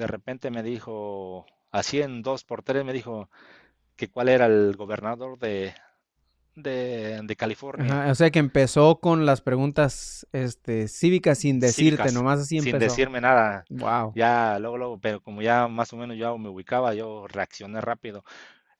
de repente me dijo, así en dos por tres, me dijo que cuál era el gobernador de, de, California. o sea que empezó con las preguntas este, cívicas sin decirte, nomás así empezó. Sin decirme nada. Wow. Ya luego, luego, pero como ya más o menos yo me ubicaba, yo reaccioné rápido.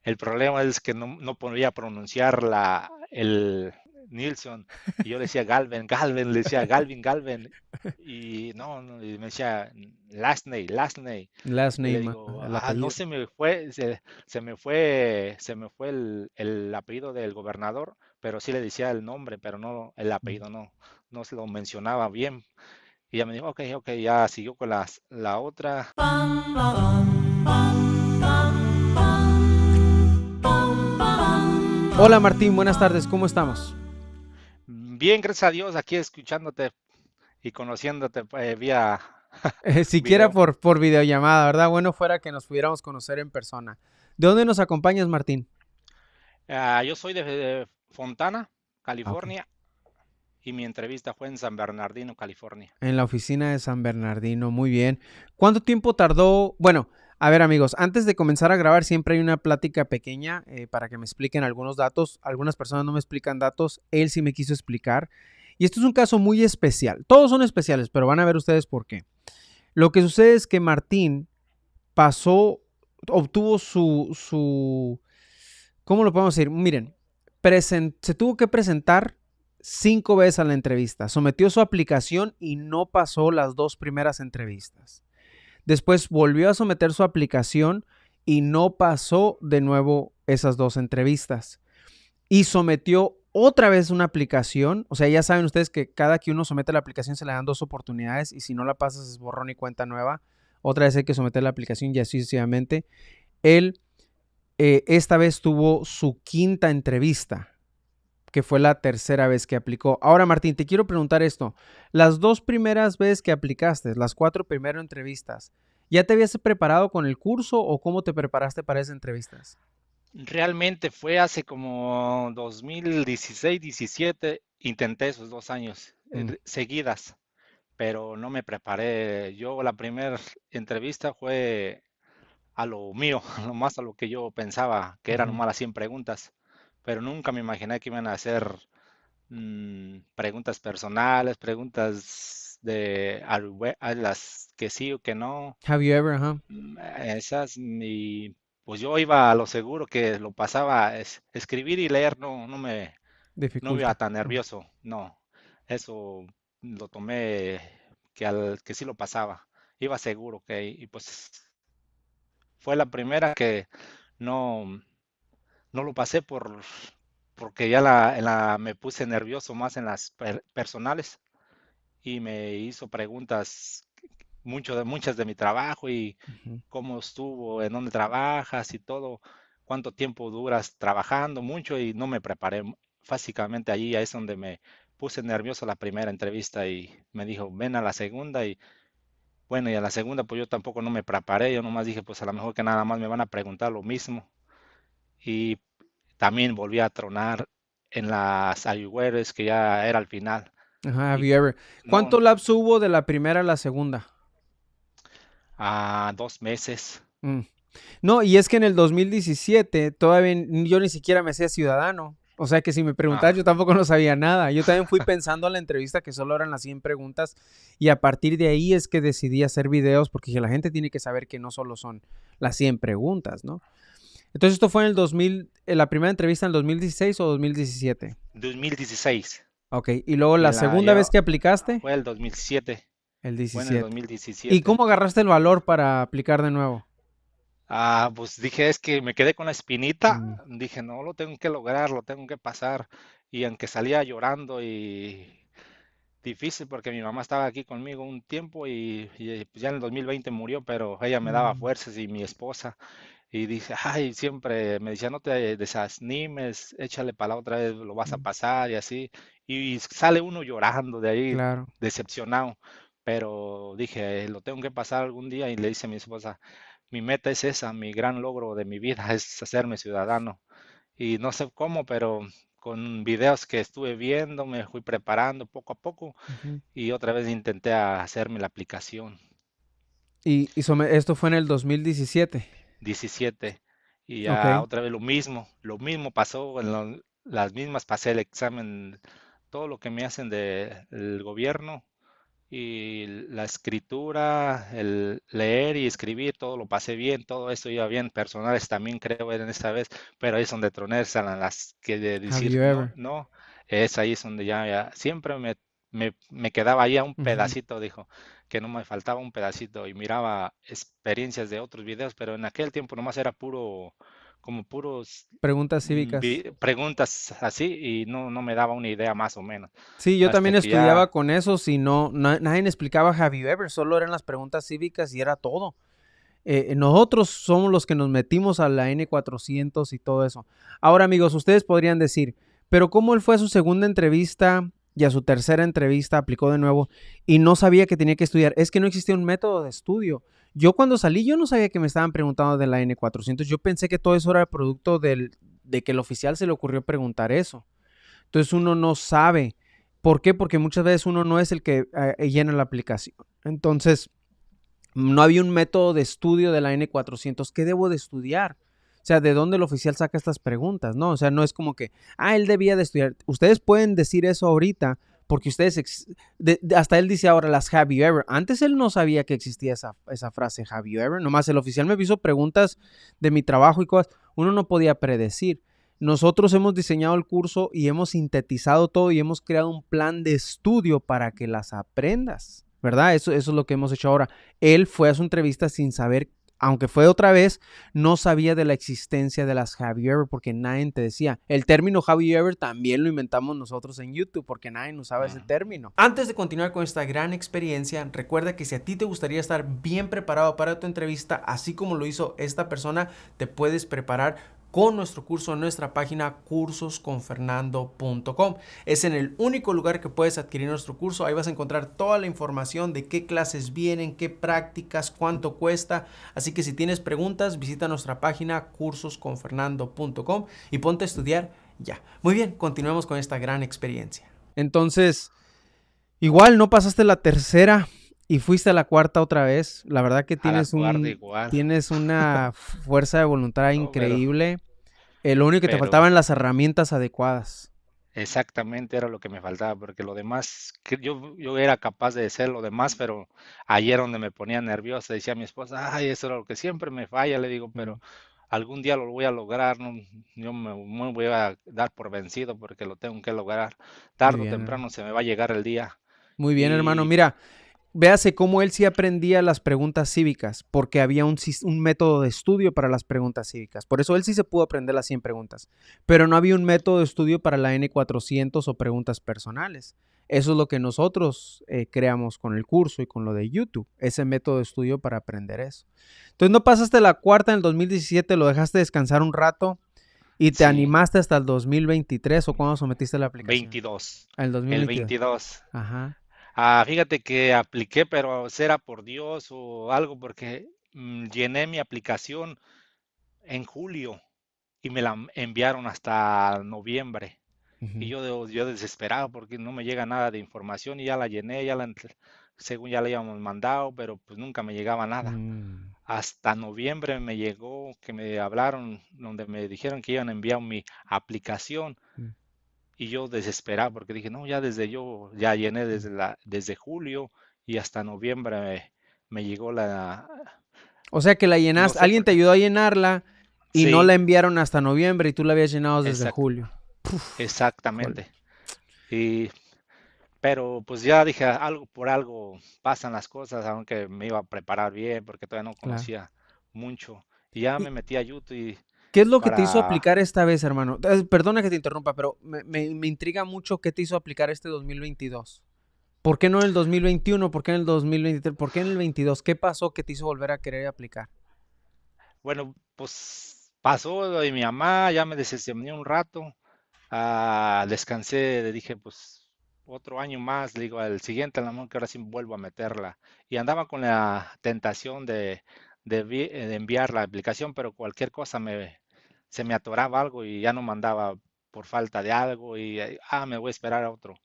El problema es que no, no podía pronunciar la, el, Nilsson. Y yo le decía Galvin, Galvin, le decía Galvin, Galvin, Y no, y me decía Lastney, Lastney. last ah, no se me fue, se, me fue, se me fue el, apellido del gobernador, pero sí le decía el nombre, pero no el apellido, no, no se lo mencionaba bien. Y ya me dijo, ok, ok, ya siguió con las, la otra. Hola Martín, buenas tardes, ¿cómo estamos? Bien, gracias a Dios, aquí escuchándote y conociéndote eh, vía... Eh, siquiera por, por videollamada, ¿verdad? Bueno, fuera que nos pudiéramos conocer en persona. ¿De dónde nos acompañas, Martín? Ah, yo soy de Fontana, ah, California y mi entrevista fue en San Bernardino, California. En la oficina de San Bernardino, muy bien. ¿Cuánto tiempo tardó? Bueno, a ver amigos, antes de comenzar a grabar siempre hay una plática pequeña eh, para que me expliquen algunos datos. Algunas personas no me explican datos, él sí me quiso explicar. Y esto es un caso muy especial. Todos son especiales, pero van a ver ustedes por qué. Lo que sucede es que Martín pasó, obtuvo su, su ¿cómo lo podemos decir? Miren, se tuvo que presentar cinco veces a la entrevista, sometió su aplicación y no pasó las dos primeras entrevistas. Después volvió a someter su aplicación y no pasó de nuevo esas dos entrevistas. Y sometió otra vez una aplicación, o sea, ya saben ustedes que cada que uno somete la aplicación se le dan dos oportunidades y si no la pasas es borrón y cuenta nueva. Otra vez hay que someter la aplicación y así sucesivamente. Él eh, esta vez tuvo su quinta entrevista que fue la tercera vez que aplicó. Ahora, Martín, te quiero preguntar esto. Las dos primeras veces que aplicaste, las cuatro primeras entrevistas, ¿ya te habías preparado con el curso o cómo te preparaste para esas entrevistas? Realmente fue hace como 2016, 17, intenté esos dos años eh, mm. seguidas, pero no me preparé. Yo la primera entrevista fue a lo mío, más a lo que yo pensaba, que eran nomás las 100 preguntas pero nunca me imaginé que iban a hacer mm, preguntas personales, preguntas de las que sí o que no. Have you ever, mm, e-, Esas, y pues yo iba a lo seguro que lo pasaba, es, escribir y leer no, no me Dificulta. no iba tan nervioso, no. Eso lo tomé que al que sí lo pasaba. Iba seguro que y pues fue la primera que no no lo pasé por, porque ya la, me puse nervioso más en las personales y me hizo preguntas mucho de muchas de mi trabajo y cómo estuvo, en dónde trabajas y todo, cuánto tiempo duras trabajando, mucho y no me preparé. Básicamente allí es donde me puse nervioso la primera entrevista y me dijo, ven a la segunda y bueno, y a la segunda pues yo tampoco no me preparé, yo nomás dije, pues a lo mejor que nada más me van a preguntar lo mismo y también volví a tronar en las Ayuweres, que ya era al final. Ajá, have ¿Cuánto lapso hubo de la primera a la segunda? A ah, dos meses. Mm. No, y es que en el 2017 todavía yo ni siquiera me hacía ciudadano. O sea que si me preguntas, ah. yo tampoco no sabía nada. Yo también fui pensando en la entrevista que solo eran las 100 preguntas y a partir de ahí es que decidí hacer videos porque la gente tiene que saber que no solo son las 100 preguntas, ¿no? Entonces esto fue en el 2000, en eh, la primera entrevista en el 2016 o 2017. 2016. Ok, y luego la, segunda vez que aplicaste. Fue el 2007. El 17. Fue en el 2017. ¿Y cómo agarraste el valor para aplicar de nuevo? Ah, pues dije, es que me quedé con la espinita. Mm. Dije, no, lo tengo que lograr, lo tengo que pasar. Y aunque salía llorando y difícil porque mi mamá estaba aquí conmigo un tiempo y, y pues, ya en el 2020 murió, pero ella me daba mm. fuerzas y mi esposa. Y dije, ay, siempre me decía, no te desanimes, échale para la otra vez, lo vas a pasar y así. Y sale uno llorando de ahí, decepcionado. Pero dije, lo tengo que pasar algún día y le dice a mi esposa, mi meta es esa, mi gran logro de mi vida es hacerme ciudadano. Y no sé cómo, pero con videos que estuve viendo, me fui preparando poco a poco y otra vez intenté hacerme la aplicación. Y, y esto fue en el 2017. 17. Y ya otra vez lo mismo, lo mismo pasó, en las mismas pasé el examen, todo lo que me hacen del gobierno y la escritura, el leer y escribir, todo lo pasé bien, todo esto iba bien, personales también creo en esta vez, pero ahí es donde troné, las que decir no, es ahí es donde ya, siempre me, me, quedaba ahí a un pedacito, dijo que no me faltaba un pedacito y miraba experiencias de otros videos, pero en aquel tiempo nomás era puro, como puros... Preguntas mm, cívicas. preguntas así y no, no me daba una idea más o menos. Sí, yo también estudiaba con eso, si no, nadie me explicaba Have You Ever, solo eran las preguntas cívicas y era todo. Eh, nosotros somos los que nos metimos a la N400 y todo eso. Ahora amigos, ustedes podrían decir, pero ¿cómo él fue a su segunda entrevista? y a su tercera entrevista aplicó de nuevo y no sabía que tenía que estudiar. Es que no existía un método de estudio. Yo cuando salí, yo no sabía que me estaban preguntando de la N400. Yo pensé que todo eso era producto de que el oficial se le ocurrió preguntar eso. Entonces uno no sabe. ¿Por qué? Porque muchas veces uno no es el que eh, eh, llena la aplicación. Entonces, no había un método de estudio de la N400. ¿Qué debo de estudiar? O sea, ¿de dónde el oficial saca estas preguntas? No, o sea, no es como que, ah, él debía de estudiar. Ustedes pueden decir eso ahorita, porque ustedes, hasta él dice ahora las have you ever. Antes él no sabía que existía esa, frase have you ever. Nomás el oficial me hizo preguntas de mi trabajo y cosas. Uno no podía predecir. Nosotros hemos diseñado el curso y hemos sintetizado todo y hemos creado un plan de estudio para que las aprendas, ¿verdad? Eso, eso es lo que hemos hecho ahora. Él fue a su entrevista sin saber aunque fue otra vez, no sabía de la existencia de las Have You Ever porque nadie te decía. El término Have You Ever también lo inventamos nosotros en YouTube porque nadie usaba ese término. Antes de continuar con esta gran experiencia, recuerda que si a ti te gustaría estar bien preparado para tu entrevista, así como lo hizo esta persona, te puedes preparar con nuestro curso en nuestra página cursosconfernando.com. Es en el único lugar que puedes adquirir nuestro curso. Ahí vas a encontrar toda la información de qué clases vienen, qué prácticas, cuánto cuesta. Así que si tienes preguntas, visita nuestra página cursosconfernando.com y ponte a estudiar ya. Muy bien, continuemos con esta gran experiencia. Entonces, igual no pasaste la tercera y fuiste a la cuarta otra vez. La verdad que tienes, un, tienes una fuerza de voluntad increíble. el lo único que te faltaban las herramientas adecuadas. Exactamente era lo que me faltaba, porque lo demás, yo, yo era capaz de hacer lo demás, pero ayer donde me ponía nerviosa, decía a mi esposa, ay, eso es lo que siempre me falla, le digo, pero algún día lo voy a lograr, no, yo me, voy a dar por vencido porque lo tengo que lograr, tarde o temprano se me va a llegar el día. Muy bien, hermano, mira, Véase cómo él sí aprendía las preguntas cívicas, porque había un, método de estudio para las preguntas cívicas. Por eso él sí se pudo aprender las 100 preguntas, pero no había un método de estudio para la N400 o preguntas personales. Eso es lo que nosotros eh, creamos con el curso y con lo de YouTube, ese método de estudio para aprender eso. Entonces no pasaste la cuarta en el 2017, lo dejaste descansar un rato y te animaste hasta el 2023 o cuando sometiste la aplicación. 22. El 2022. El 22. Ajá. Ah, fíjate que apliqué, pero será por Dios o algo, porque mm, llené mi aplicación en julio y me la enviaron hasta noviembre. Y yo, desesperado porque no me llega nada de información y ya la llené, ya la, según ya la habíamos mandado, pero pues nunca me llegaba nada. Mm. Hasta noviembre me llegó que me hablaron, donde me dijeron que iban a enviar mi aplicación. Mm y yo desesperado porque dije, no, ya desde yo, ya llené desde, la, desde julio y hasta noviembre me, llegó la... O sea que la llenaste, alguien te ayudó a llenarla y no la enviaron hasta noviembre y tú la habías llenado desde julio. Exactamente. Y, pero pues ya dije, algo por algo pasan las cosas, aunque me iba a preparar bien porque todavía no conocía mucho. Y ya me metí a YouTube y ¿Qué es lo que te hizo aplicar esta vez, hermano? Eh, perdona que te interrumpa, pero me, intriga mucho qué te hizo aplicar este 2022. ¿Por qué no en el 2021? ¿Por qué en el 2023? ¿Por qué en el 22? ¿Qué pasó que te hizo volver a querer aplicar? Bueno, pues pasó de mi mamá, ya me desestimé un rato, ah, descansé, le dije, pues otro año más, le digo, al siguiente, a la que ahora sí vuelvo a meterla. Y andaba con la tentación de, de, eh, enviar la aplicación, pero cualquier cosa me, se me atoraba algo y ya no mandaba por falta de algo y, eh, ah, me voy a esperar a otro.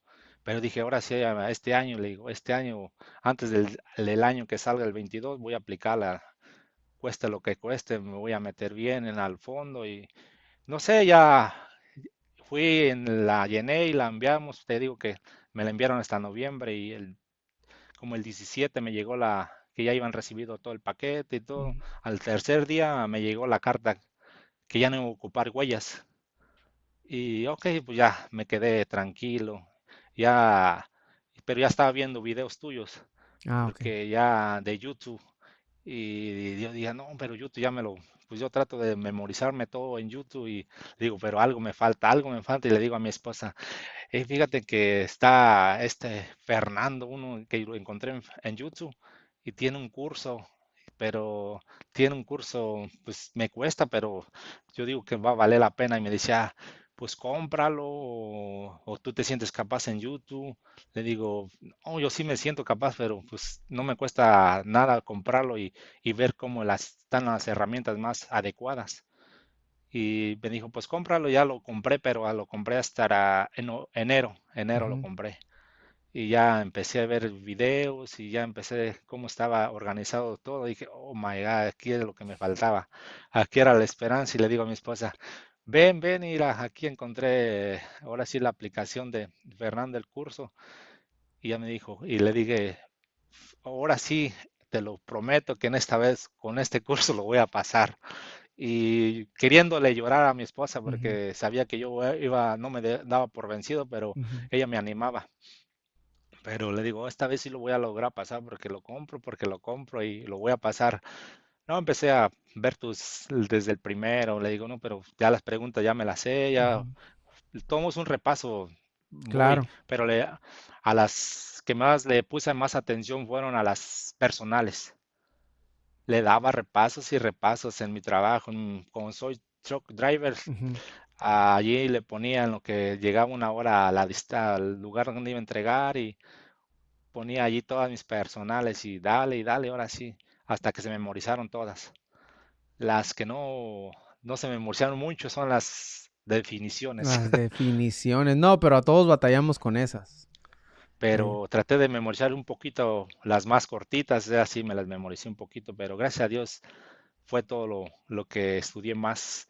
Pero dije, ahora sí, este año, le digo, este año, antes del, año que salga el 22, voy a aplicarla, cueste lo que cueste, me voy a meter bien en al fondo y no sé, ya fui, en la llené y la enviamos, te digo que me la enviaron hasta noviembre y el, como el 17 me llegó la, que ya iban recibido todo el paquete y todo, al tercer día me llegó la carta que ya no ocupar huellas. Y ok, pues ya me quedé tranquilo. Ya, pero ya estaba viendo videos tuyos. Ah, ya de YouTube. Y yo dije, no, pero YouTube ya me lo, pues yo trato de memorizarme todo en YouTube y digo, pero algo me falta, algo me falta. Y le digo a mi esposa, eh, fíjate que está este Fernando, uno que lo encontré en, en, YouTube y tiene un curso pero tiene un curso, pues me cuesta, pero yo digo que va a valer la pena. Y me decía, pues cómpralo o, tú te sientes capaz en YouTube. Le digo, no, yo sí me siento capaz, pero pues no me cuesta nada comprarlo y, ver cómo las, están las herramientas más adecuadas. Y me dijo, pues cómpralo, ya lo compré, pero ah, lo compré hasta enero, enero lo compré y ya empecé a ver videos y ya empecé cómo estaba organizado todo. dije, oh my God, aquí es lo que me faltaba. Aquí era la esperanza. Y le digo a mi esposa, ven, ven, mira, aquí encontré ahora sí la aplicación de Fernando el curso. Y ya me dijo, y le dije, ahora sí, te lo prometo que en esta vez con este curso lo voy a pasar. Y queriéndole llorar a mi esposa porque sabía que yo iba, no me daba por vencido, pero ella me animaba pero le digo, esta vez sí lo voy a lograr pasar porque lo compro, porque lo compro y lo voy a pasar. No, empecé a ver tus desde el primero, le digo, no, pero ya las preguntas ya me las sé, ya tomamos un repaso. claro. pero le, a las que más le puse más atención fueron a las personales. Le daba repasos y repasos en mi trabajo. Como soy truck driver, allí le ponían lo que llegaba una hora a la lista, al lugar donde iba a entregar y ponía allí todas mis personales y dale y dale, ahora sí, hasta que se memorizaron todas. Las que no, no se memorizaron mucho son las definiciones. Las definiciones, no, pero a todos batallamos con esas. Pero traté de memorizar un poquito las más cortitas, así me las memoricé un poquito, pero gracias a Dios fue todo lo, lo que estudié más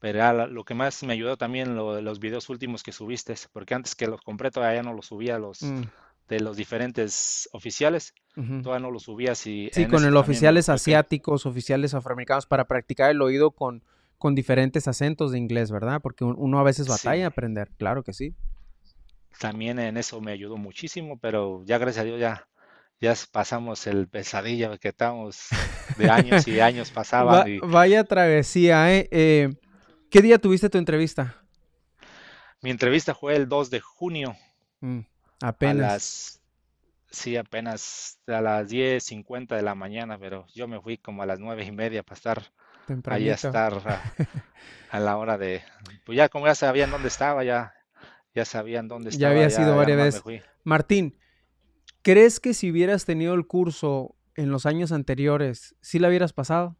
pero ah, lo que más me ayudó también los videos últimos que subiste, porque antes que los compré todavía no los subía los mm. de los diferentes oficiales, todavía no los subía. Así sí, con los oficiales asiáticos, oficiales afroamericanos, para practicar el oído con, con diferentes acentos de inglés, ¿verdad? Porque uno a veces batalla a aprender, claro que sí. También en eso me ayudó muchísimo, pero ya gracias a Dios ya, ya pasamos el pesadillo que estamos de años y años pasaba. Vaya travesía, ¿eh? eh ¿Qué día tuviste tu entrevista? Mi entrevista fue el 2 de junio. Mm, apenas. sí, apenas a las 10.50 de la mañana, pero yo me fui como a las nueve y media para estar ahí a estar a, la hora de... Pues ya como ya sabían dónde estaba, ya, ya sabían dónde estaba. Ya había sido varias veces. Martín, ¿crees que si hubieras tenido el curso en los años anteriores, sí la hubieras pasado?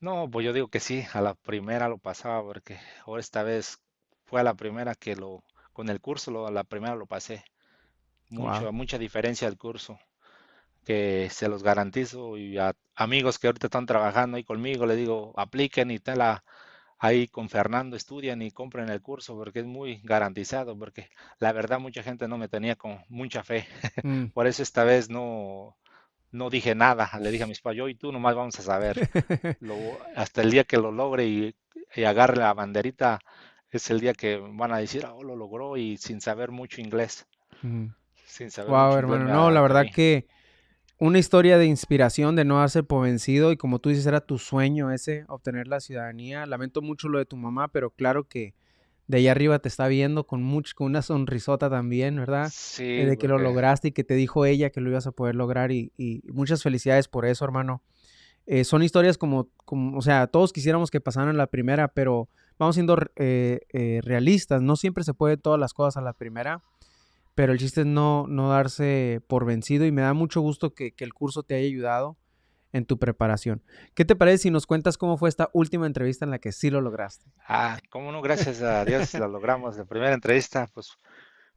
No, pues yo digo que sí, a la primera lo pasaba porque ahora esta vez fue a la primera que lo, con el curso, lo, a la primera lo pasé. Mucho, mucha diferencia del curso, que se los garantizo y a amigos que ahorita están trabajando ahí conmigo, le digo, apliquen y tal, ahí con Fernando estudian y compren el curso porque es muy garantizado, porque la verdad mucha gente no me tenía con mucha fe. Mm. Por eso esta vez no, no dije nada. Le dije a mis papás, yo y tú nomás vamos a saber. hasta el día que lo logre y, agarre la banderita, es el día que van a decir, oh, lo logró y sin saber mucho inglés. Sin saber wow, hermano, no, la verdad que una historia de inspiración, de no darse por vencido y como tú dices, era tu sueño ese, obtener la ciudadanía. Lamento mucho lo de tu mamá, pero claro que de allá arriba te está viendo con, con una sonrisota también, ¿verdad? Eh, sí. De que lo lograste y que te dijo ella que lo ibas a poder lograr y, muchas felicidades por eso, hermano. Eh, son historias como, como, o sea, todos quisiéramos que pasaran la primera, pero vamos siendo eh, realistas, no siempre se puede todas las cosas a la primera, pero el chiste es no, no darse por vencido y me da mucho gusto que, que el curso te haya ayudado en tu preparación. ¿Qué te parece si nos cuentas cómo fue esta última entrevista en la que sí lo lograste? Ah, cómo no, gracias a Dios la logramos. La primera entrevista, pues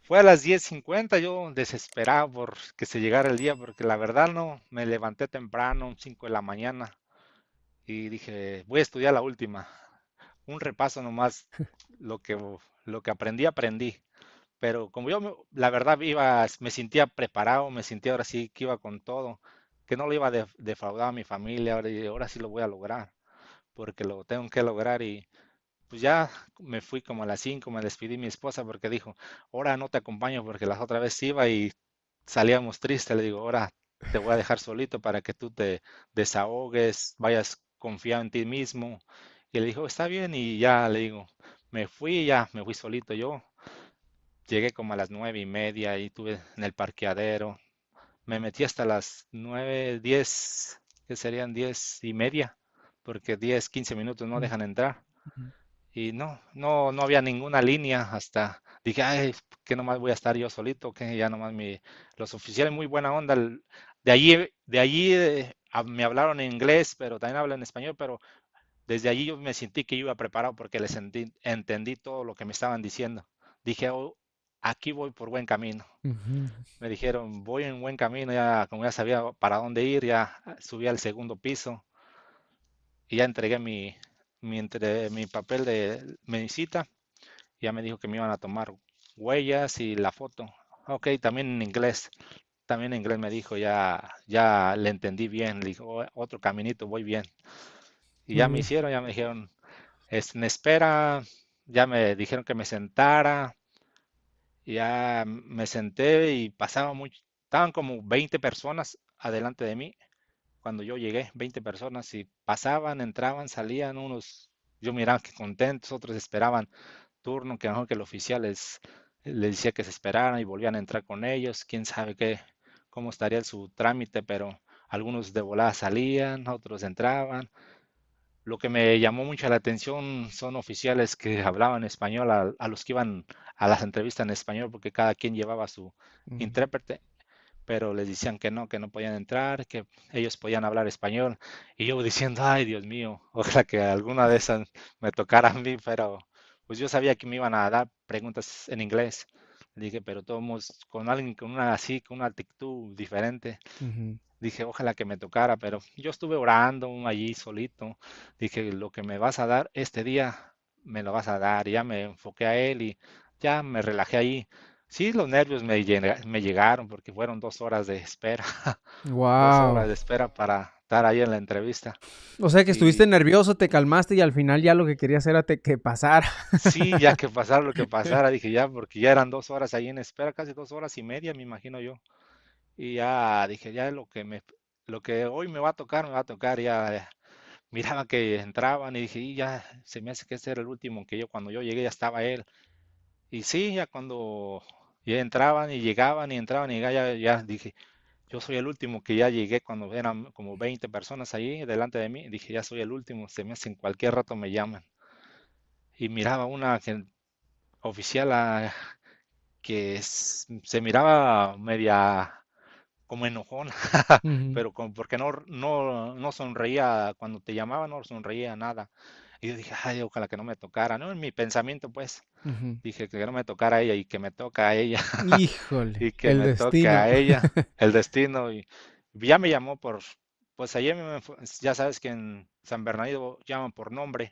fue a las 10.50, yo desesperaba por que se llegara el día, porque la verdad no, me levanté temprano, 5 de la mañana, y dije, voy a estudiar la última. Un repaso nomás, lo que, lo que aprendí, aprendí. Pero como yo, la verdad, iba, me sentía preparado, me sentía ahora sí que iba con todo que no lo iba a defraudar a mi familia, ahora, ahora sí lo voy a lograr, porque lo tengo que lograr y pues ya me fui como a las 5, me despedí mi esposa porque dijo, ahora no te acompaño porque las otra vez iba y salíamos tristes, le digo, ahora te voy a dejar solito para que tú te desahogues, vayas confiado en ti mismo. Y le dijo, está bien, y ya le digo, me fui, ya me fui solito yo. Llegué como a las nueve y media y tuve en el parqueadero, me metí hasta las 9, 10, que serían 10 y media, porque 10, 15 minutos no dejan entrar. Y no, no, no había ninguna línea hasta dije, ay, que nomás voy a estar yo solito, que ya nomás mi, los oficiales muy buena onda. De allí, de allí eh, me hablaron en inglés, pero también hablan español, pero desde allí yo me sentí que iba preparado porque les entendí, entendí todo lo que me estaban diciendo. Dije, oh, aquí voy por buen camino. Me dijeron, voy en buen camino, ya como ya sabía para dónde ir, ya subí al segundo piso y ya entregué mi, papel de visita, Ya me dijo que me iban a tomar huellas y la foto. Ok, también en inglés. También en inglés me dijo, ya, ya le entendí bien. dijo, otro caminito, voy bien. Y ya me hicieron, ya me dijeron, es este, en espera. Ya me dijeron que me sentara ya me senté y pasaban mucho, estaban como 20 personas adelante de mí cuando yo llegué, 20 personas y pasaban, entraban, salían unos, yo miraba que contentos, otros esperaban turno, que mejor que el oficial les, decía que se esperaran y volvían a entrar con ellos, quién sabe qué, cómo estaría su trámite, pero algunos de volada salían, otros entraban. Lo que me llamó mucho la atención son oficiales que hablaban español a, a los que iban a las entrevistas en español porque cada quien llevaba su intérprete, pero les decían que no, que no podían entrar, que ellos podían hablar español. Y yo diciendo, ay Dios mío, ojalá que alguna de esas me tocara a mí, pero pues yo sabía que me iban a dar preguntas en inglés. Dije, pero todos con alguien con una así, con una actitud diferente. Dije, ojalá que me tocara, pero yo estuve orando allí solito. Dije, lo que me vas a dar este día, me lo vas a dar. ya me enfoqué a él y ya me relajé ahí. Sí, los nervios me, me llegaron porque fueron dos horas de espera. Wow. Dos horas de espera para estar ahí en la entrevista. O sea que estuviste nervioso, te calmaste y al final ya lo que querías era te... que pasara. Sí, ya que pasara lo que pasara, dije ya, porque ya eran dos horas ahí en espera, casi dos horas y media, me imagino yo. Y ya dije, ya lo que me, lo que hoy me va a tocar, me va a tocar, ya, miraba que entraban y dije, y ya, se me hace que este era el último, que yo cuando yo llegué ya estaba él. Y sí, ya cuando ya entraban y llegaban y entraban y ya, ya dije, yo soy el último que ya llegué cuando eran como 20 personas ahí delante de mí. Dije, ya soy el último, se me hacen cualquier rato me llaman. Y miraba una oficial ah, que se miraba media como enojona, pero porque no, no, no sonreía cuando te llamaban, no sonreía nada. Y yo dije, ay, ojalá que no me tocara, ¿no? En mi pensamiento, pues, dije que no me tocara ella y que me toca a ella. Híjole. y que me toque a ella, el destino. Y ya me llamó por, pues ayer ya sabes que en San Bernardino llaman por nombre.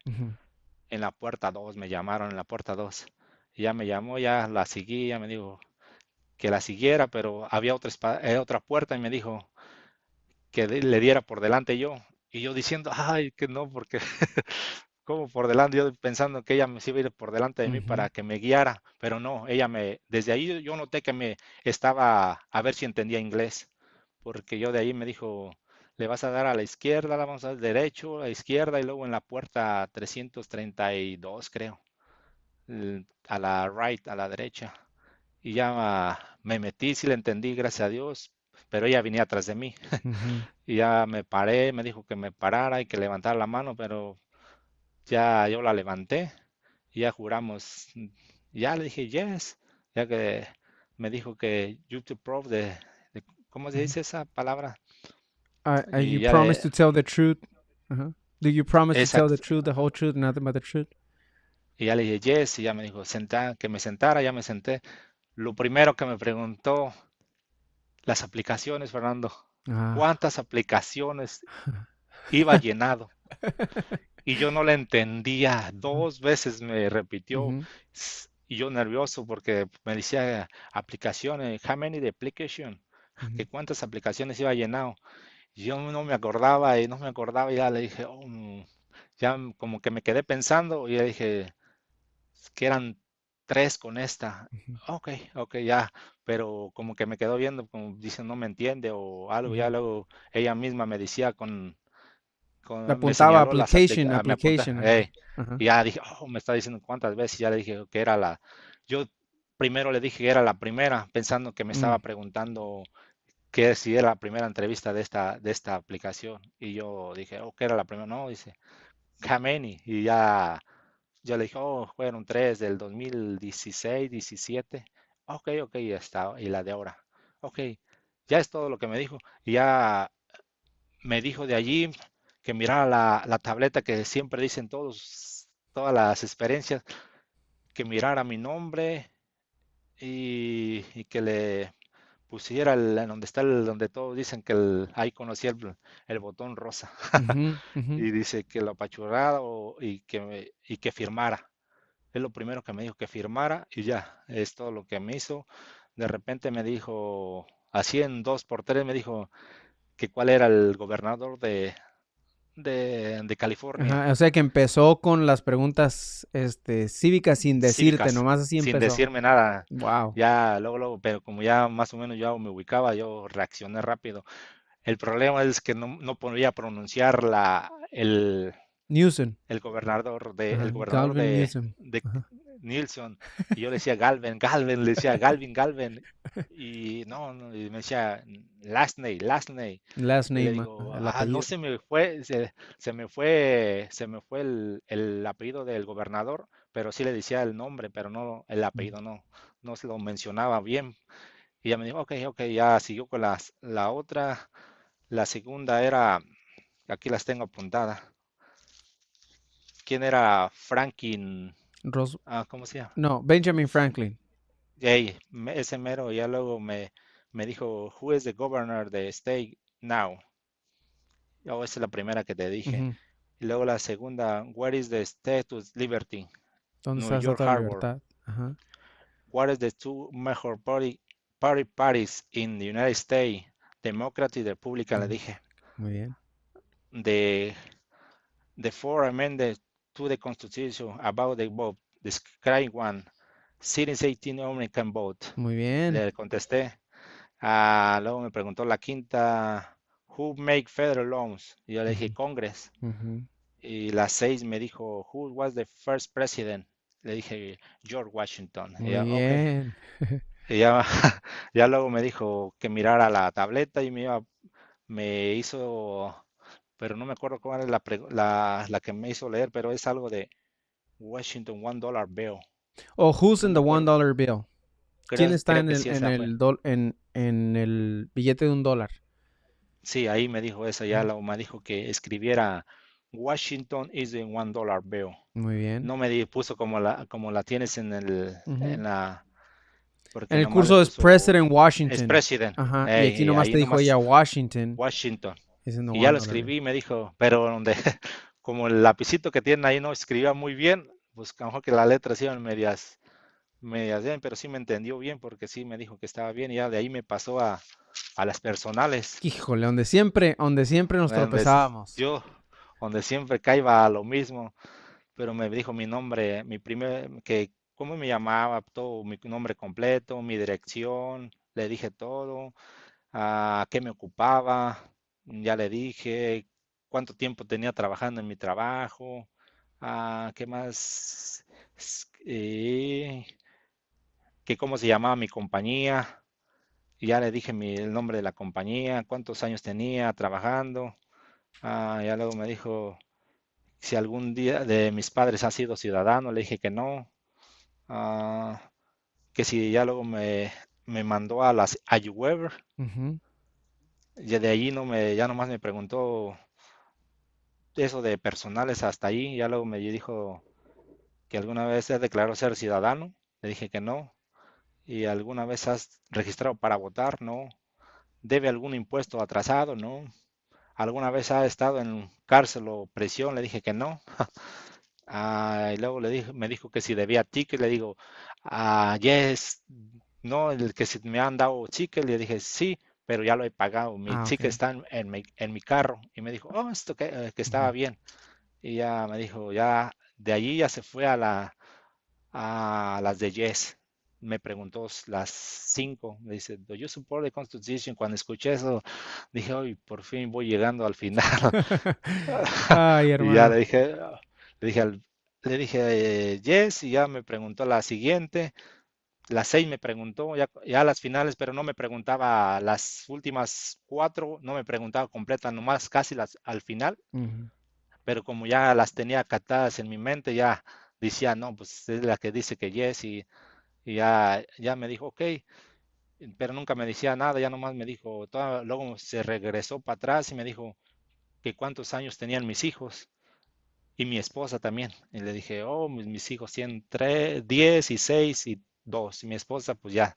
En la puerta 2 me llamaron, en la puerta 2. ya me llamó, ya la seguí, ya me dijo que la siguiera, pero había otra, eh, otra puerta y me dijo que le diera por delante yo. Y yo diciendo, ay, que no, porque como por delante, yo pensando que ella me iba a ir por delante de mí para que me guiara, pero no, ella me, desde ahí yo noté que me estaba a ver si entendía inglés, porque yo de ahí me dijo, le vas a dar a la izquierda, la vamos a dar derecho, a la izquierda y luego en la puerta 332, creo, a la right, a la derecha. Y ya me metí, si le entendí, gracias a Dios, pero ella venía atrás de mí. y ya me paré, me dijo que me parara y que levantara la mano, pero ya yo la levanté, ya juramos, ya le dije yes, ya que me dijo que YouTube prove de, ¿cómo se dice esa palabra? Ah, ah, you promise to tell the truth. you promise to tell the truth, the whole truth, nothing but the truth? Y ya le dije yes, y ya me dijo senta, que me sentara, ya me senté. Lo primero que me preguntó, las aplicaciones, Fernando. Ah. ¿Cuántas aplicaciones iba llenado? y yo no la entendía. Dos veces me repitió y yo nervioso porque me decía aplicaciones, how many de application, cuántas aplicaciones iba llenado. Yo no me acordaba y no me acordaba y ya le dije, oh, mm", ya como que me quedé pensando y ya dije que eran tres con esta. Ok, ok, ya, pero como que me quedó viendo, como dice, no me entiende o algo, ya luego ella misma me decía con me apuntaba application, ah, ya dije, oh, me está diciendo cuántas veces, ya le dije que era la, yo primero le dije que era la primera, pensando que me estaba mm. preguntando que si era la primera entrevista de esta, de esta aplicación. Y yo dije, oh, que era la primera, no, dice, Kameni. Y ya, yo le dije, oh, fueron tres del 2016, 17. Ok, ok, ya está. Y la de ahora. Ok, ya es todo lo que me dijo. Y ya me dijo de allí, que mirara la, la, tableta que siempre dicen todos, todas las experiencias, que mirara mi nombre y, y que le pusiera en donde está el, donde todos dicen que ahí conocí el, el botón rosa y dice que lo apachurrara y, que y que firmara. Es lo primero que me dijo que firmara y ya, es todo lo que me hizo. De repente me dijo, así en dos por tres, me dijo que cuál era el gobernador de, de, California. o sea que empezó con las preguntas este, cívicas sin decirte, nomás así empezó. Sin decirme nada. Wow. Ya luego, luego, pero como ya más o menos yo me ubicaba, yo reaccioné rápido. El problema es que no, no podía pronunciar la, el, Newsom. El gobernador de, el gobernador de Nilsson. Y yo le decía Galvin, Galvin, le decía Galvin, Galvin, Y no, y me decía Lastney, Lastney. Lastney. Ah, no se me fue, se, me fue, se me fue el, el apellido del gobernador, pero sí le decía el nombre, pero no el apellido, mm. no, no se lo mencionaba bien. Y ya me dijo, ok, ok, ya siguió con las, la otra. La segunda era, aquí las tengo apuntadas. ¿Quién era Franklin? ah, ¿Cómo se llama? No, Benjamin Franklin. Hey, ese mero ya luego me, me dijo, who is the governor the state now? Oh, esa es la primera que te dije. Y luego la segunda, What is the status liberty? ¿Dónde New York Harbor. What is the two major party, party parties in the United States? Democracy y Republican, le mm. dije. Muy bien. The, the four amended de the Constitution about the vote, describe one, series 18 me can vote. Muy bien. Le contesté. Ah, luego me preguntó la quinta, who make federal loans Y yo le dije, Congress. Y la seis me dijo, who was the first president? Le dije, George Washington. bien. Y ya, luego me dijo que mirara la tableta y me, me hizo pero no me acuerdo cuál es la, la, que me hizo leer, pero es algo de Washington One Dollar Bill. O oh, Who's in the One Dollar Bill? ¿Quién está en el, en, el billete de un dólar? Sí, ahí me dijo eso, ya la, me dijo que escribiera Washington is in one dollar bill. Muy bien. No me puso como la, como la tienes en el, en la... En el curso es President Washington. Es President. Ajá. y aquí nomás te dijo ella Washington. Washington y ya lo escribí y me dijo, pero donde, como el lapicito que tienen ahí no escribía muy bien, pues a lo mejor que las letras iban medias, medias bien, pero sí me entendió bien porque sí me dijo que estaba bien y ya de ahí me pasó a, a las personales. Híjole, donde siempre, donde siempre nos tropezábamos. Yo, donde siempre caía lo mismo, pero me dijo mi nombre, mi primer, que cómo me llamaba, todo, mi nombre completo, mi dirección, le dije todo, a qué me ocupaba, ya le dije cuánto tiempo tenía trabajando en mi trabajo, ah, qué más, eh, que cómo se llamaba mi compañía, ya le dije el nombre de la compañía, cuántos años tenía trabajando, ah, ya luego me dijo si algún día de mis padres ha sido ciudadano, le dije que no, ah, que si ya luego me, mandó a las a ya de allí no me, ya nomás me preguntó eso de personales hasta ahí ya luego me dijo que alguna vez se declarado ser ciudadano, le dije que no, y alguna vez has registrado para votar, no, debe algún impuesto atrasado, no, alguna vez ha estado en cárcel o prisión, le dije que no, ah, y luego le dije, me dijo que si debía ticket, le digo, ah, es no, el que si me han dado ticket, le dije sí, pero ya lo he pagado. Mi ah, chica está en, mi, carro y me dijo, oh, esto que, eh, estaba bien. Y ya me dijo, ya de allí ya se fue a, la, a las de Yes. Me preguntó las cinco, me dice, yo you support the Constitution? Cuando escuché eso, dije, hoy por fin voy llegando al final. Y ya le dije, le dije, le eh, yes, y ya me preguntó la siguiente las seis me preguntó, ya, las finales, pero no me preguntaba las últimas cuatro, no me preguntaba completa, nomás casi las al final. Pero como ya las tenía catadas en mi mente, ya decía, no, pues es la que dice que yes, y, ya, ya me dijo, ok, pero nunca me decía nada, ya nomás me dijo, luego se regresó para atrás y me dijo que cuántos años tenían mis hijos y mi esposa también. Y le dije, oh, mis, hijos tienen 10 y 6 y dos. Y mi esposa, pues ya,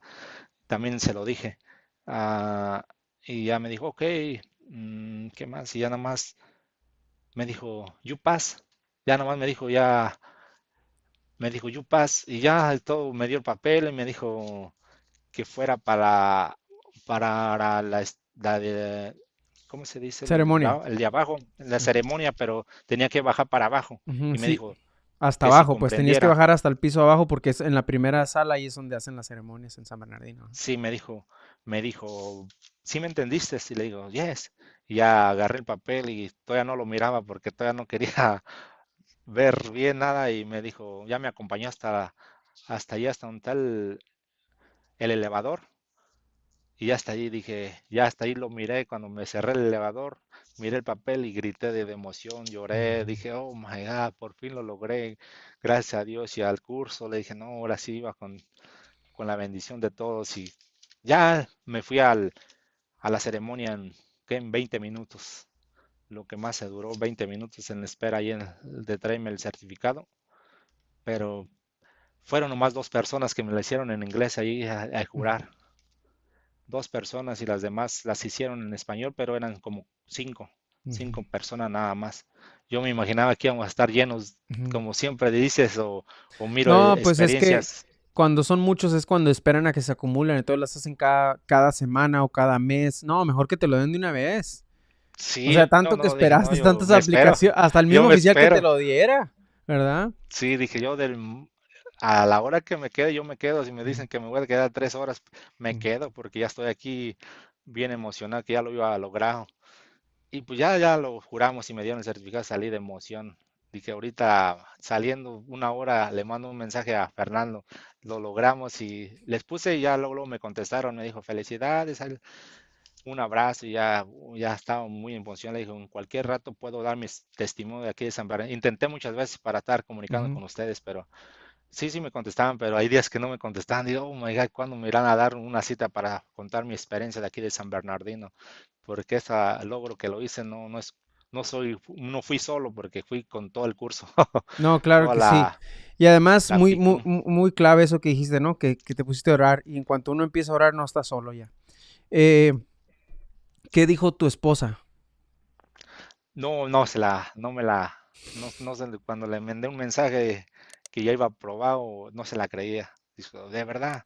también se lo dije. Ah, y ya me dijo, ok, mm, ¿qué más? Y ya nada más me dijo, you pass. Ya nada más me dijo, ya, me dijo, you pass. Y ya todo me dio el papel y me dijo que fuera para, para la, ¿cómo se dice? Ceremonia. El, de abajo, la ceremonia, pero tenía que bajar para abajo. y me dijo, hasta abajo, pues tenías que bajar hasta el piso abajo porque es en la primera sala y es donde hacen las ceremonias en San Bernardino. Sí, me dijo, me dijo, ¿sí me entendiste? Y le digo, yes. Y ya agarré el papel y todavía no lo miraba porque todavía no quería ver bien nada y me dijo, ya me acompañó hasta, hasta allá, hasta un tal el elevador y hasta allí dije, ya hasta ahí lo miré cuando me cerré el elevador, miré el papel y grité de, emoción, lloré, dije, oh my God, por fin lo logré, gracias a Dios y al curso, le dije, no, ahora sí iba con, con la bendición de todos y ya me fui al, a la ceremonia en, en 20 minutos, lo que más se duró, 20 minutos en la espera ahí en, de traerme el certificado, pero fueron nomás dos personas que me lo hicieron en inglés ahí a jurar dos personas y las demás las hicieron en español, pero eran como cinco, cinco personas nada más. Yo me imaginaba que íbamos a estar llenos, como siempre dices, o, o no, e pues Es que cuando son muchos es cuando esperan a que se acumulen, entonces las hacen cada, cada semana o cada mes. No, mejor que te lo den de una vez. Sí, o sea, tanto que esperaste, tantas aplicaciones, hasta el mismo día que te lo diera, ¿verdad? Sí, dije yo, del a la hora que me quede, yo me quedo. Si me dicen que me voy a quedar tres horas, me quedo porque ya estoy aquí bien emocionado que ya lo iba a lograr. Y pues ya, ya lo juramos y me dieron el certificado, salí de emoción. Dije, ahorita saliendo una hora, le mando un mensaje a Fernando, lo logramos y les puse y ya luego, me contestaron, me dijo, felicidades, un abrazo y ya, uh, ya estaba muy emocionado, Le dije, en cualquier rato puedo dar mi testimonio de aquí de San Bernardino. Intenté muchas veces para estar comunicando con ustedes, pero Sí, sí me contestaban, pero hay días que no me contestaban. Digo, oh my God, ¿cuándo me irán a dar una cita para contar mi experiencia de aquí de San Bernardino? Porque ese logro que lo hice no, no es, no soy, no fui solo porque fui con todo el curso. No, claro que sí. Y además, muy, muy, muy, clave eso que dijiste, ¿no? Que, te pusiste a orar y en cuanto uno empieza a orar, no está solo ya. Eh, ¿Qué dijo tu esposa? No, no se la, no me la, no, no cuando le mandé un mensaje que ya iba probado, no se la creía. Dijo, de verdad.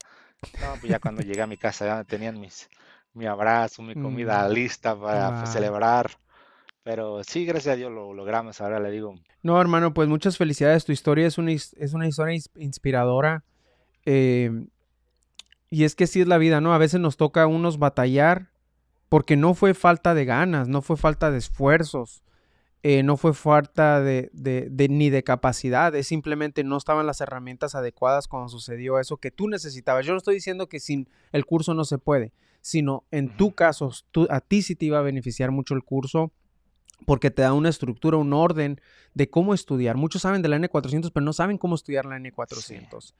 No, pues ya cuando llegué a mi casa ya tenían mis, mi abrazo, mi comida mm, lista para pues, celebrar. Pero sí, gracias a Dios lo logramos, ahora le digo. No, hermano, pues muchas felicidades. Tu historia es una, es una historia inspiradora. Eh, y es que sí es la vida, ¿no? A veces nos toca a unos batallar porque no fue falta de ganas, no fue falta de esfuerzos, eh, no fue falta de, ni de capacidad, simplemente no estaban las herramientas adecuadas cuando sucedió eso que tú necesitabas. Yo no estoy diciendo que sin el curso no se puede, sino en tu caso, a ti sí te iba a beneficiar mucho el curso porque te da una estructura, un orden de cómo estudiar. Muchos saben de la N400, pero no saben cómo estudiar la N400.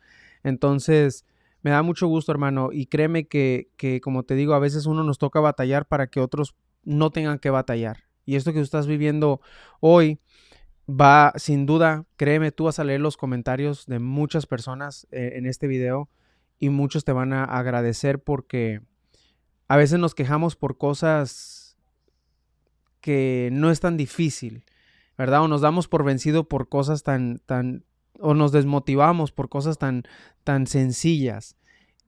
Entonces, me da mucho gusto, hermano, y créeme que, como te digo, a veces uno nos toca batallar para que otros no tengan que batallar y esto que tú estás viviendo hoy va, sin duda, créeme, tú vas a leer los comentarios de muchas personas eh, en este video y muchos te van a agradecer porque a veces nos quejamos por cosas que no es tan difícil, ¿verdad? O nos damos por vencido por cosas tan, tan, o nos desmotivamos por cosas tan, tan sencillas.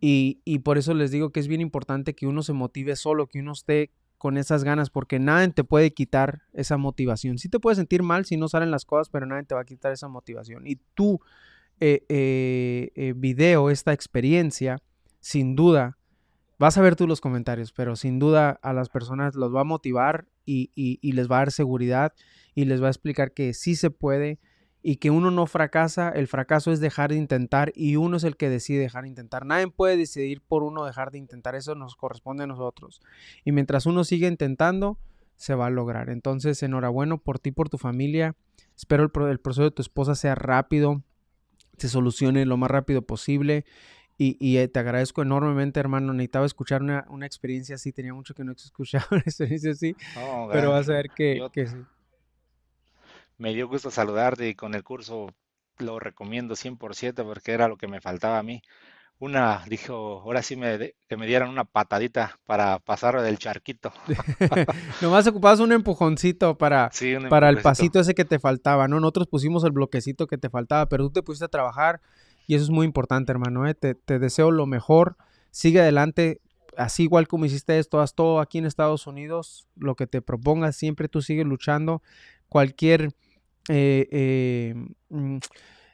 Y, y por eso les digo que es bien importante que uno se motive solo, que uno esté con esas ganas, porque nadie te puede quitar esa motivación. si te puedes sentir mal si no salen las cosas, pero nadie te va a quitar esa motivación. Y tu eh, eh, eh, video, esta experiencia, sin duda, vas a ver tú los comentarios, pero sin duda a las personas los va a motivar y, y, y les va a dar seguridad y les va a explicar que sí se puede, y que uno no fracasa, el fracaso es dejar de intentar y uno es el que decide dejar de intentar. Nadie puede decidir por uno dejar de intentar, eso nos corresponde a nosotros. Y mientras uno sigue intentando, se va a lograr. Entonces, enhorabuena por ti, por tu familia. Espero el, proceso de tu esposa sea rápido, se solucione lo más rápido posible. Y, eh, te agradezco enormemente, hermano. Necesitaba escuchar una, experiencia así. Tenía mucho que no escuchar una experiencia así. pero vas a ver que, que sí. Me dio gusto saludarte y con el curso lo recomiendo 100% porque era lo que me faltaba a mí. Una, dijo, ahora sí me, que me dieran una patadita para pasar del charquito. Nomás ocupabas un empujoncito para, para el pasito ese que te faltaba, ¿no? Nosotros pusimos el bloquecito que te faltaba, pero tú te pusiste a trabajar y eso es muy importante, hermano. ¿eh? Te, te deseo lo mejor. Sigue adelante, así igual como hiciste esto, haz todo aquí en Estados Unidos, lo que te propongas, siempre tú sigues luchando. Cualquier eh, eh, mm,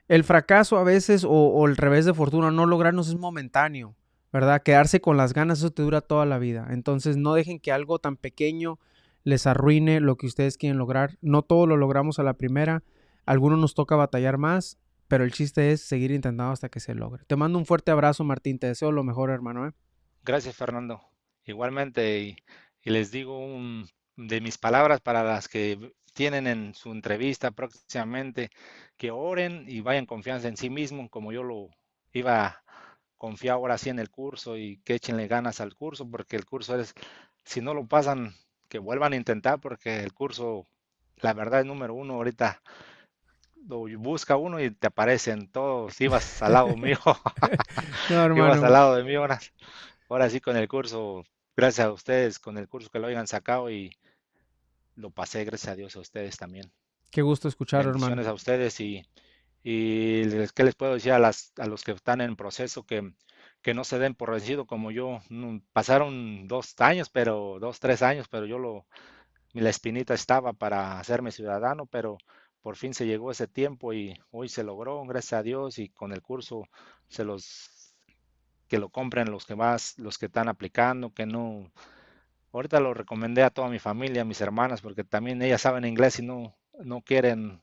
el fracaso a veces o, el revés de fortuna, no lograrnos es momentáneo, ¿verdad? Quedarse con las ganas, eso te dura toda la vida. Entonces no dejen que algo tan pequeño les arruine lo que ustedes quieren lograr. No todo lo logramos a la primera, algunos nos toca batallar más, pero el chiste es seguir intentando hasta que se logre. Te mando un fuerte abrazo, Martín, te deseo lo mejor, hermano. ¿eh? Gracias, Fernando. Igualmente, y, les digo un, de mis palabras para las que tienen en su entrevista próximamente, que oren y vayan confianza en sí mismos, como yo lo iba confiar ahora sí en el curso y que echenle ganas al curso, porque el curso es, si no lo pasan, que vuelvan a intentar, porque el curso, la verdad, es número uno ahorita. busca uno y te aparecen todos, ibas al lado mío, ibas al lado de mí ahora, ahora sí con el curso, gracias a ustedes con el curso que lo hayan sacado y lo pasé, gracias a Dios, a ustedes también. Qué gusto escuchar, hermano. a ustedes y, y les, ¿qué les puedo decir a, las, a los que están en proceso que, que no se den por vencido como yo? Mm, pasaron dos años, pero dos, tres años, pero yo lo, la espinita estaba para hacerme ciudadano, pero por fin se llegó ese tiempo y hoy se logró, gracias a Dios, y con el curso se los que lo compren los que más, los que están aplicando, que no Ahorita lo recomendé a toda mi familia, a mis hermanas, porque también ellas saben inglés y no, no quieren,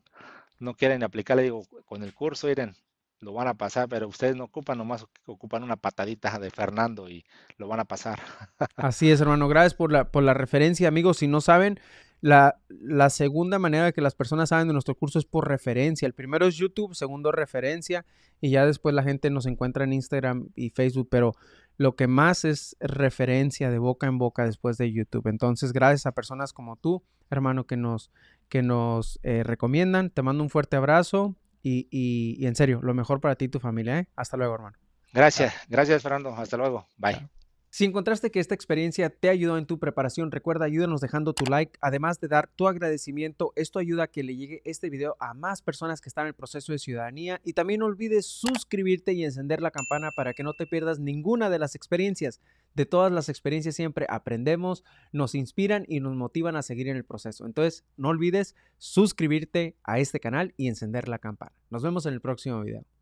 no quieren aplicar. Le digo, con el curso, miren, lo van a pasar, pero ustedes no ocupan, nomás ocupan una patadita de Fernando y lo van a pasar. Así es, hermano. Gracias por la, por la referencia, amigos. Si no saben, la, la, segunda manera que las personas saben de nuestro curso es por referencia. El primero es YouTube, segundo referencia, y ya después la gente nos encuentra en Instagram y Facebook. Pero lo que más es referencia de boca en boca después de YouTube. Entonces, gracias a personas como tú, hermano, que nos, que nos eh, recomiendan. Te mando un fuerte abrazo y, en serio, lo mejor para ti y tu familia. ¿eh? Hasta luego, hermano. Gracias, gracias, Fernando. Hasta luego. Bye. Si encontraste que esta experiencia te ayudó en tu preparación, recuerda ayúdanos dejando tu like, además de dar tu agradecimiento. Esto ayuda a que le llegue este video a más personas que están en el proceso de ciudadanía y también no olvides suscribirte y encender la campana para que no te pierdas ninguna de las experiencias. De todas las experiencias siempre aprendemos, nos inspiran y nos motivan a seguir en el proceso. Entonces, no olvides suscribirte a este canal y encender la campana. Nos vemos en el próximo video.